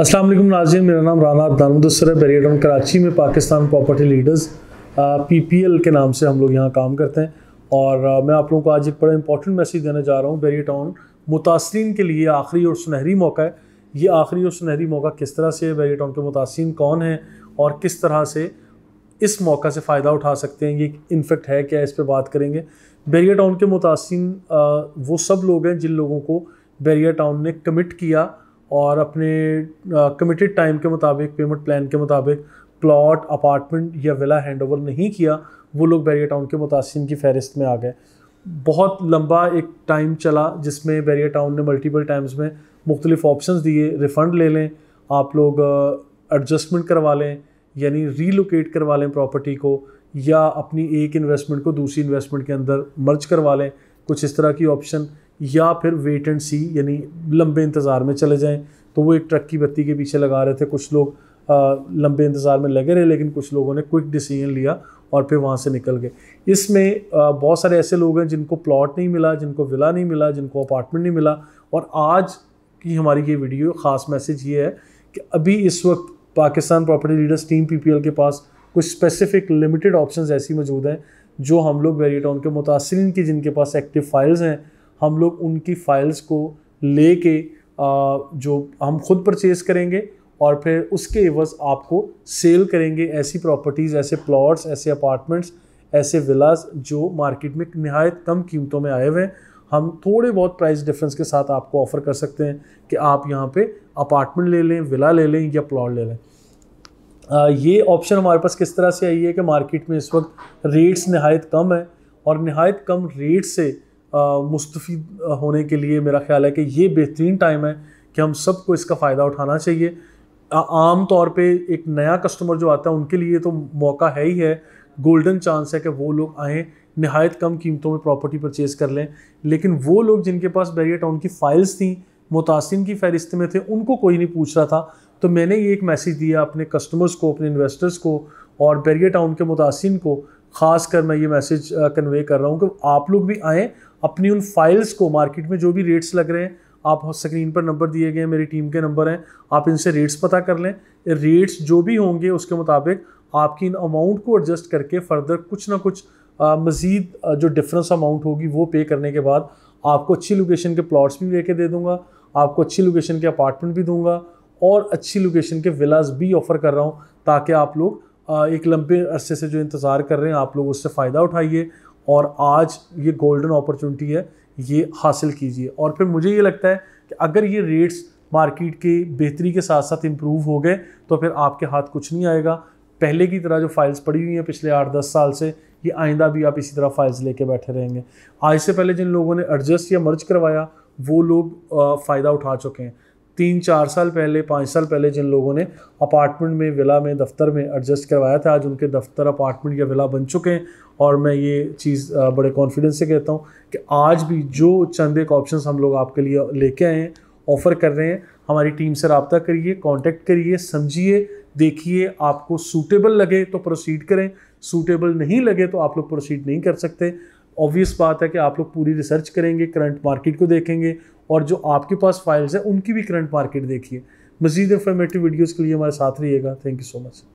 अस्सलाम वालेकुम मेरा नाम राना दानमदसर है बैरियड टाउन कराची में पाकिस्तान प्रॉपर्टी लीडर्स पीपीएल के नाम से हम लोग यहाँ काम करते हैं और आ, मैं आप लोगों को आज एक बड़ा इंपॉर्टेंट मैसेज देने जा रहा हूँ बैरियड टाउन मुतासरीन के लिए आखिरी और सुनहरी मौका है ये आखिरी और सुनहरी मौका किस तरह से बैरियड टाउन के मुतासरीन कौन है और किस तरह से इस मौका से फ़ायदा उठा सकते हैं ये इनफेक्ट है क्या इस पर बात करेंगे बैरिया टाउन के मुतासरीन वो सब लोग हैं जिन लोगों को बैरिया टाउन ने कमिट किया और अपने कमिटेड टाइम के मुताबिक पेमेंट प्लान के मुताबिक प्लॉट अपार्टमेंट या विला ओवर नहीं किया वो लोग बैरिया टाउन के मुतासम की फहरिस्त में आ गए बहुत लंबा एक टाइम चला जिसमें बैरिया टाउन ने मल्टीपल टाइम्स में मुख्तलिफ ऑप्शन दिए रिफ़ंड ले लें आप लोग एडजस्टमेंट करवा लें यानी रीलोकेट करवा लें प्रॉपर्टी को या अपनी एक इन्वेस्टमेंट को दूसरी इन्वेस्टमेंट के अंदर मर्ज करवा लें कुछ इस तरह की ऑप्शन या फिर वेट एंड सी यानी लंबे इंतज़ार में चले जाएं तो वो एक ट्रक की बत्ती के पीछे लगा रहे थे कुछ लोग लंबे इंतज़ार में लगे रहे लेकिन कुछ लोगों ने क्विक डिसीजन लिया और फिर वहाँ से निकल गए इसमें बहुत सारे ऐसे लोग हैं जिनको प्लॉट नहीं मिला जिनको विला नहीं मिला जिनको अपार्टमेंट नहीं मिला और आज की हमारी ये वीडियो ख़ास मैसेज ये है कि अभी इस वक्त Pakistan property leaders team P के पास कुछ स्पेसिफिक लिमिटेड ऑप्शन ऐसी मौजूद हैं जो हम लोग वेरिएटॉन के मुतासरन की जिनके पास एक्टिव फाइल्स हैं हम लोग उनकी फ़ाइल्स को ले के जो हम खुद परचेज़ करेंगे और फिर उसके एवज आपको सेल करेंगे ऐसी प्रॉपर्टीज़ ऐसे प्लॉट्स ऐसे अपार्टमेंट्स ऐसे विलास जो मार्केट में नहायत कम कीमतों में आए हुए हैं हम थोड़े बहुत प्राइस डिफरेंस के साथ आपको ऑफ़र कर सकते हैं कि आप यहाँ पे अपार्टमेंट ले लें विला ले लें या प्लॉट ले लें आ, ये ऑप्शन हमारे पास किस तरह से आई है कि मार्केट में इस वक्त रेट्स नहायत कम है और नहायत कम रेट से मुस्तफ़ी होने के लिए मेरा ख्याल है कि ये बेहतरीन टाइम है कि हम सबको इसका फ़ायदा उठाना चाहिए आम तौर पे एक नया कस्टमर जो आता है उनके लिए तो मौका है ही है गोल्डन चांस है कि वो लोग आएँ नहायत कम कीमतों में प्रॉपर्टी परचेज़ कर लें लेकिन वो लोग जिनके पास बैरियर टाउन की फ़ाइल्स थी मुतासिन की फहरिस्त में थे उनको कोई नहीं पूछ रहा था तो मैंने ये एक मैसेज दिया अपने कस्टमर्स को अपने इन्वेस्टर्स को और बैरियर टाउन के मुतासिन को ख़ास कर मैं ये मैसेज कन्वे कर रहा हूँ कि आप लोग भी आएँ अपनी उन फाइल्स को मार्केट में जो भी रेट्स लग रहे हैं आप स्क्रीन पर नंबर दिए गए हैं मेरी टीम के नंबर हैं आप इनसे रेट्स पता कर लें रेट्स जो भी होंगे उसके मुताबिक आपकी इन अमाउंट को एडजस्ट करके फर्दर कुछ ना कुछ मज़ीद जो डिफरेंस अमाउंट होगी वो पे करने के बाद आपको अच्छी लोकेशन के प्लॉट्स भी लेके दे दूंगा आपको अच्छी लोकेशन के अपार्टमेंट भी दूंगा और अच्छी लोकेशन के विलाज भी ऑफ़र कर रहा हूँ ताकि आप लोग एक लंबे अरसे से जो इंतज़ार कर रहे हैं आप लोग उससे फ़ायदा उठाइए और आज ये गोल्डन अपॉर्चुनिटी है ये हासिल कीजिए और फिर मुझे ये लगता है कि अगर ये रेट्स मार्केट के बेहतरी के साथ साथ इम्प्रूव हो गए तो फिर आपके हाथ कुछ नहीं आएगा पहले की तरह जो फाइल्स पड़ी हुई हैं पिछले आठ दस साल से ये आइंदा भी आप इसी तरह फाइल्स लेके बैठे रहेंगे आज से पहले जिन लोगों ने एडजस्ट या मर्ज करवाया वो लोग फ़ायदा उठा चुके हैं तीन चार साल पहले पाँच साल पहले जिन लोगों ने अपार्टमेंट में विला में दफ्तर में एडजस्ट करवाया था आज उनके दफ्तर अपार्टमेंट या विला बन चुके हैं और मैं ये चीज़ बड़े कॉन्फिडेंस से कहता हूँ कि आज भी जो चंद एक ऑप्शन हम लोग आपके लिए लेके आए हैं ऑफ़र कर रहे हैं हमारी टीम से रबता करिए कॉन्टेक्ट करिए समझिए देखिए आपको सूटेबल लगे तो प्रोसीड करें सूटेबल नहीं लगे तो आप लोग प्रोसीड नहीं कर सकते ऑब्वियस बात है कि आप लोग पूरी रिसर्च करेंगे करंट मार्केट को देखेंगे और जो आपके पास फाइल्स हैं उनकी भी करंट मार्केट देखिए मजीद इन्फॉर्मेटिव वीडियोज़ के लिए हमारे साथ रहिएगा थैंक यू सो मच